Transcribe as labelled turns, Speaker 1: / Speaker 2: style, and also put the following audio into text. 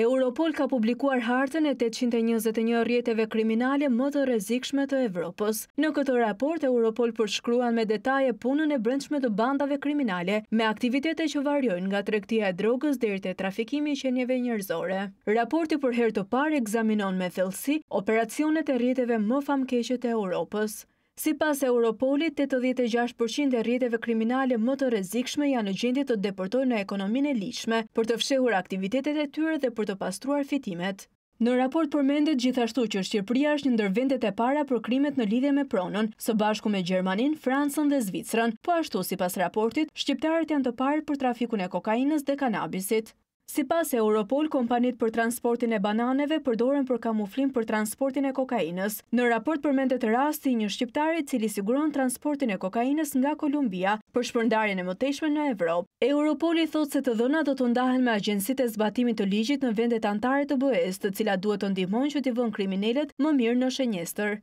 Speaker 1: Europol ka publikuar hartën e 821 rjetëve kriminale më të rezikshme të Evropës. Në këtë raport, Europol përshkruan me detaje punën e brendshme të bandave kriminale me aktivitete që varjojnë nga trektia e drogës dhe të trafikimi i qenjeve njërzore. Raporti për her të parë examinon me thëllësi operacionet e rjetëve më famkeqet e Europës. Si pas Europolit, 86% e rjetëve kriminale më të rezikshme janë në gjendje të deportojnë në ekonomin e lichme, për të fshehur aktivitetet e tyre dhe për të pastruar fitimet. Në raport përmendit gjithashtu që Shqipëria është një ndërvendet e para për krimet në lidhje me pronën, së bashku me Gjermanin, Fransën dhe Zvicrën, po ashtu si pas raportit, Shqiptarët janë të parë për trafikun e kokainës dhe kanabisit. Si pas e Europol, kompanit për transportin e bananeve përdoren për kamuflim për transportin e kokainës. Në raport përmendet rasti një shqiptare cili siguron transportin e kokainës nga Kolumbia për shpërndarjen e mëtejshme në Evropë. Europoli thot se të dhëna do të ndahen me agjensit e zbatimit të ligjit në vendet antare të bëhes të cila duhet të ndihmon që t'i vën kriminelet më mirë në shenjestër.